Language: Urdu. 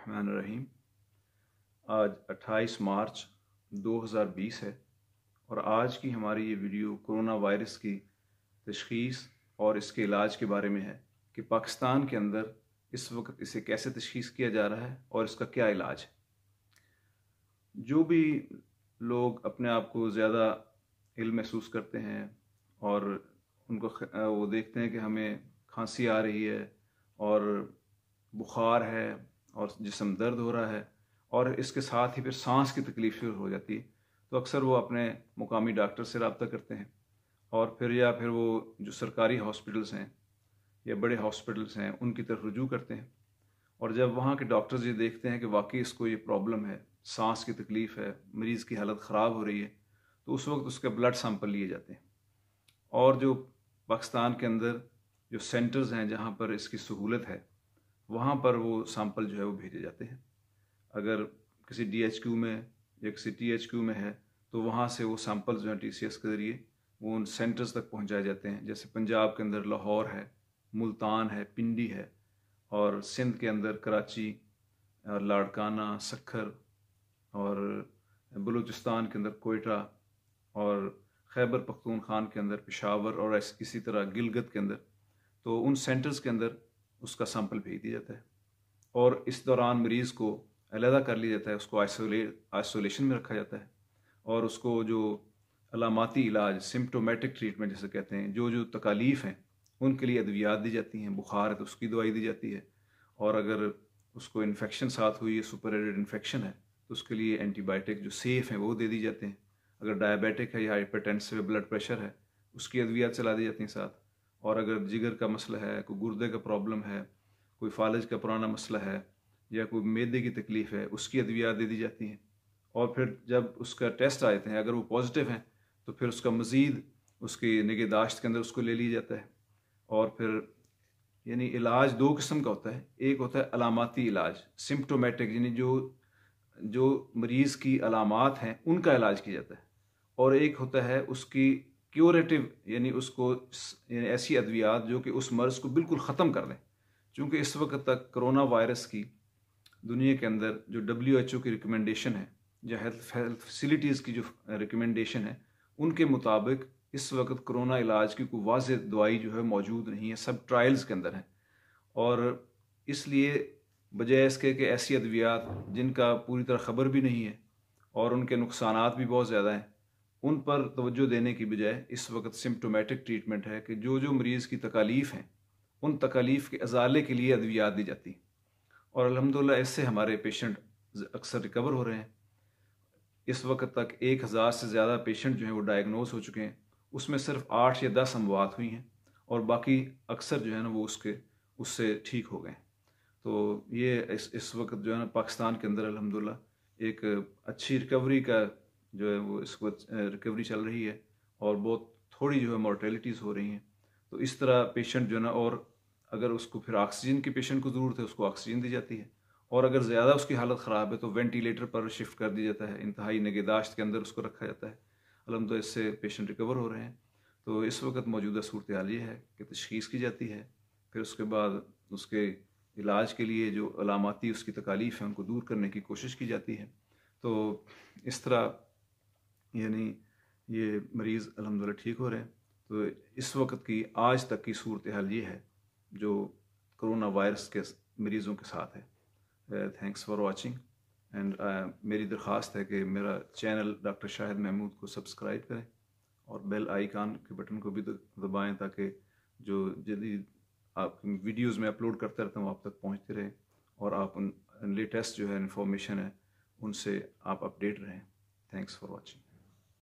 الرحمن الرحیم آج اٹھائیس مارچ دو ہزار بیس ہے اور آج کی ہماری یہ ویڈیو کرونا وائرس کی تشخیص اور اس کے علاج کے بارے میں ہے کہ پاکستان کے اندر اس وقت اسے کیسے تشخیص کیا جا رہا ہے اور اس کا کیا علاج ہے جو بھی لوگ اپنے آپ کو زیادہ علم محسوس کرتے ہیں اور ان کو وہ دیکھتے ہیں کہ ہمیں کھانسی آ رہی ہے اور بخار ہے اور جسم درد ہو رہا ہے اور اس کے ساتھ ہی پھر سانس کی تکلیف شروع ہو جاتی ہے تو اکثر وہ اپنے مقامی ڈاکٹر سے رابطہ کرتے ہیں اور پھر یا پھر وہ جو سرکاری ہاسپٹلس ہیں یا بڑے ہاسپٹلس ہیں ان کی طرف رجوع کرتے ہیں اور جب وہاں کے ڈاکٹرز یہ دیکھتے ہیں کہ واقعی اس کو یہ پرابلم ہے سانس کی تکلیف ہے مریض کی حالت خراب ہو رہی ہے تو اس وقت اس کے بلڈ سیمپل لیے جاتے ہیں اور جو پاکستان کے اندر جو سینٹرز ہیں جہاں پر اس کی سہولت ہے وہاں پر وہ سیمپل جو ہے وہ بھیجے جاتے ہیں اگر کسی ڈی ایچ کیو میں یا کسی ٹی ایچ کیو میں ہے تو وہاں سے وہ سیمپل جو ہیں ٹی سی ایس کے ذریعے وہ ان سینٹرز تک پہنچائے جاتے ہیں جیسے پنجاب کے اندر لاہور ہے ملتان ہے پنڈی ہے اور سندھ کے اندر کراچی اور لاڑکانہ سکھر اور بلوچستان کے اندر کوئٹہ اور خیبر خان کے اندر پشاور اور اسی طرح گلگت کے اندر تو ان سینٹرز کے اندر اس کا سیمپل بھیج دیا جاتا ہے اور اس دوران مریض کو علیحدہ کر لیا جاتا ہے اس کو آئسولیشن میں رکھا جاتا ہے اور اس کو جو علاماتی علاج سمپٹومیٹک ٹریٹمنٹ جیسے کہتے ہیں جو جو تکالیف ہیں ان کے لیے ادویات دی جاتی ہیں بخار ہے تو اس کی دوائی دی جاتی ہے اور اگر اس کو انفیکشن ساتھ ہوئی ہے سپر ایڈڈ انفیکشن ہے تو اس کے لیے اینٹی بائیوٹک جو سیف ہیں وہ دے دی جاتے ہیں اگر ڈائبیٹک ہے یا ہائپر ٹینسو بلڈ پریشر ہے اس کی ادویات چلا دی جاتی ہیں ساتھ اور اگر جگر کا مسئلہ ہے کوئی گردے کا پرابلم ہے کوئی فالج کا پرانا مسئلہ ہے یا کوئی میدے کی تکلیف ہے اس کی ادویات دے دی جاتی ہیں اور پھر جب اس کا ٹیسٹ آئے ہیں اگر وہ پازیٹیو ہیں تو پھر اس کا مزید اس کی نگہداشت کے اندر اس کو لے لیا جاتا ہے اور پھر یعنی علاج دو قسم کا ہوتا ہے ایک ہوتا ہے علاماتی علاج سمپٹومیٹک یعنی جو جو مریض کی علامات ہیں ان کا علاج کیا جاتا ہے اور ایک ہوتا ہے اس کی کیوریٹو یعنی اس کو یعنی ایسی ادویات جو کہ اس مرض کو بالکل ختم کر دیں چونکہ اس وقت تک کرونا وائرس کی دنیا کے اندر جو ڈبلیو ایچ او کی ریکمنڈیشن ہے یا ہیلتھ ہیلتھ فیسلٹیز کی جو ریکمنڈیشن ہے ان کے مطابق اس وقت کرونا علاج کی کوئی واضح دوائی جو ہے موجود نہیں ہے سب ٹرائلز کے اندر ہیں اور اس لیے بجائے اس کے کہ ایسی ادویات جن کا پوری طرح خبر بھی نہیں ہے اور ان کے نقصانات بھی بہت زیادہ ہیں ان پر توجہ دینے کی بجائے اس وقت سمٹومیٹک ٹریٹمنٹ ہے کہ جو جو مریض کی تکالیف ہیں ان تکالیف کے ازالے کے لیے ادویات دی جاتی اور الحمدللہ اس سے ہمارے پیشنٹ اکثر ریکور ہو رہے ہیں اس وقت تک ایک ہزار سے زیادہ پیشنٹ جو ہیں وہ ڈائگنوز ہو چکے ہیں اس میں صرف آٹھ یا دس اموات ہوئی ہیں اور باقی اکثر جو ہے نا وہ اس کے اس سے ٹھیک ہو گئے ہیں تو یہ اس وقت جو ہے نا پاکستان کے اندر الحمدللہ ایک اچھی ریکوری کا جو ہے وہ اس وقت ریکوری چل رہی ہے اور بہت تھوڑی جو ہے مورٹیلٹیز ہو رہی ہیں تو اس طرح پیشنٹ جو ہے نا اور اگر اس کو پھر آکسیجن کے پیشنٹ کو ضرورت ہے اس کو آکسیجن دی جاتی ہے اور اگر زیادہ اس کی حالت خراب ہے تو وینٹیلیٹر پر شفٹ کر دیا جاتا ہے انتہائی نگہداشت کے اندر اس کو رکھا جاتا ہے الحمد اس سے پیشنٹ ریکور ہو رہے ہیں تو اس وقت موجودہ صورتحال یہ ہے کہ تشخیص کی جاتی ہے پھر اس کے بعد اس کے علاج کے لیے جو علاماتی اس کی تکالیف ہیں ان کو دور کرنے کی کوشش کی جاتی ہے تو اس طرح یعنی یہ مریض الحمدللہ ٹھیک ہو رہے ہیں تو اس وقت کی آج تک کی صورتحال یہ ہے جو کرونا وائرس کے مریضوں کے ساتھ ہے تھینکس فار واچنگ اینڈ میری درخواست ہے کہ میرا چینل ڈاکٹر شاہد محمود کو سبسکرائب کریں اور بیل آئیکان کے بٹن کو بھی دبائیں تاکہ جو جدید آپ ویڈیوز میں اپلوڈ کرتا رہتا ہوں آپ تک پہنچتے رہیں اور آپ ان لیٹسٹ جو ہے انفارمیشن ہے ان سے آپ اپڈیٹ رہیں تھینکس فار واچنگ